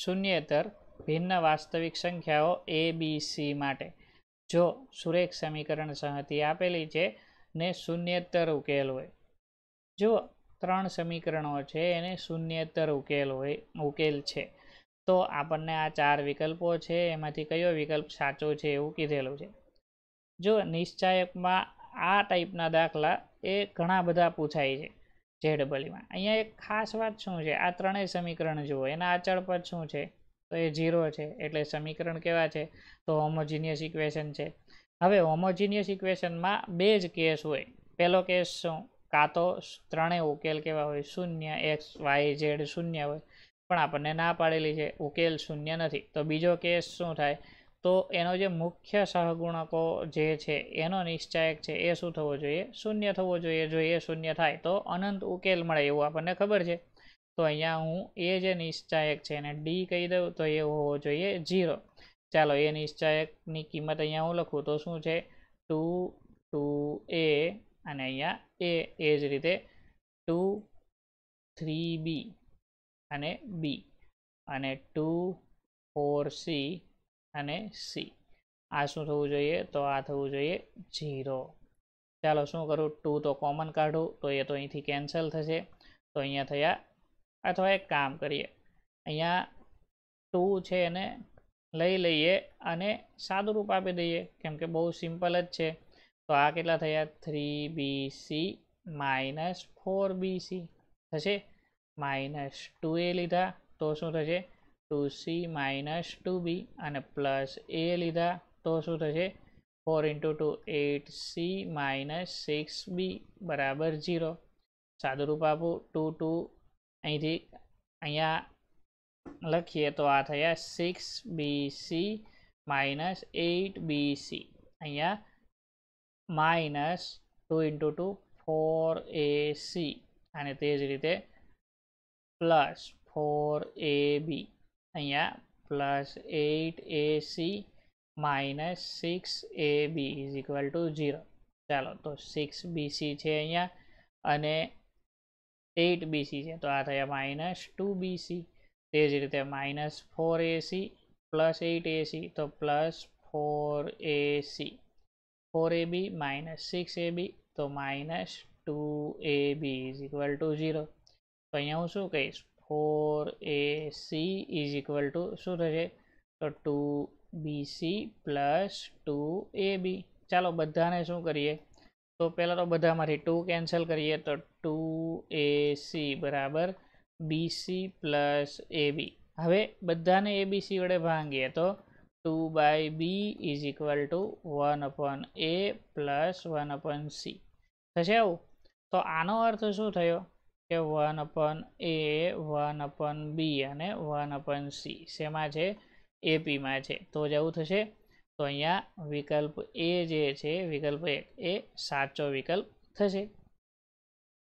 શૂન્યેતર ભિન્ન વાસ્તવિક સંખ્યાઓ એ બી સી માટે જો સુરેખ સમીકરણ સંહતિ આપેલી છે ને શૂન્યેતર ઉકેલ હોય જો ત્રણ સમીકરણો છે એને શૂન્યેતર ઉકેલ હોય ઉકેલ છે તો આપણને આ ચાર વિકલ્પો છે એમાંથી કયો વિકલ્પ સાચો છે એવું કીધેલું છે જો નિશ્ચાયકમાં આ ટાઈપના દાખલા એ ઘણા બધા પૂછાય છે જે ડબલમાં અહીંયા એક ખાસ વાત શું છે આ ત્રણેય સમીકરણ જુઓ એના અચળ પદ શું છે તો એ ઝીરો છે એટલે સમીકરણ કેવા છે તો હોમોજીનિયસ ઇક્વેશન છે હવે હોમોજીનિયસ ઇક્વેશનમાં બે જ કેસ હોય પહેલો કેસ શું કાં તો ત્રણેય ઉકેલ કેવા હોય શૂન્ય એક્સ વાય ઝેડ શૂન્ય હોય પણ આપણને ના પાડેલી છે ઉકેલ શૂન્ય નથી તો બીજો કેસ શું થાય તો એનો જે મુખ્ય સહગુણકો જે છે એનો નિશ્ચાયક છે એ શું થવો જોઈએ શૂન્ય થવો જોઈએ જો એ શૂન્ય થાય તો અનંત ઉકેલ મળે એવું આપણને ખબર છે તો અહીંયા હું એ જે નિશ્ચાયક છે એને ડી કહી દઉં તો એ હોવો જોઈએ ઝીરો ચાલો એ નિશ્ચાયકની કિંમત અહીંયા હું લખું તો શું છે ટુ ટુ એ અને અહીંયા એ એ જ રીતે ટુ થ્રી બી અને બી અને ટુ ફોર સી અને સી આ શું થવું જોઈએ તો આ થવું જોઈએ ઝીરો ચાલો શું કરું ટુ તો કોમન કાઢું તો એ તો અહીંથી કેન્સલ થશે તો અહીંયા થયા અથવા એક કામ કરીએ અહીંયા ટુ છે એને લઈ લઈએ અને સાદું રૂપ આપી દઈએ કેમ કે બહુ સિમ્પલ જ છે તો આ કેટલા થયા three B C minus four B C થશે માઇનસ ટુ એ લીધા તો શું થશે two C minus two B અને પ્લસ એ લીધા તો શું થશે four into two eight C minus six B બરાબર ઝીરો સાદુરૂપ આપું ટુ ટુ અહીંથી અહીંયા લખીએ તો આ થયા six B C minus eight B C અહીંયા minus two into two four A C અને તે જ રીતે પ્લસ ફોર એ બી અહીંયા plus eight A C minus six A B is equal to zero ચાલો તો સિક્સ બીસી છે અહીંયા અને એઇટ બીસી છે તો આ થયા માઇનસ ટુ બીસી તે જ રીતે minus four AC plus eight AC તો plus four AC four A B minus six A B તો minus two A B is equal to zero તો અહીંયા હું શું કહીશ four A C is equal to શું થશે તો two B C plus two A B ચાલો બધાને શું કરીએ તો પહેલાં તો બધામાંથી ટુ કેન્સલ કરીએ તો ટુ એ સી બરાબર બી સી પ્લસ એ બી હવે બધાને એ બી સી વડે ભાંગીએ તો two by B is equal to one upon A plus one upon C થશે આવું તો આનો અર્થ શું થયો કે વન અપન એ વન અપન બી અને વન અપન સી શેમાં છે એપીમાં છે તો જ આવું થશે તો અહીંયા વિકલ્પ એ જે છે વિકલ્પ એક એ સાચો વિકલ્પ થશે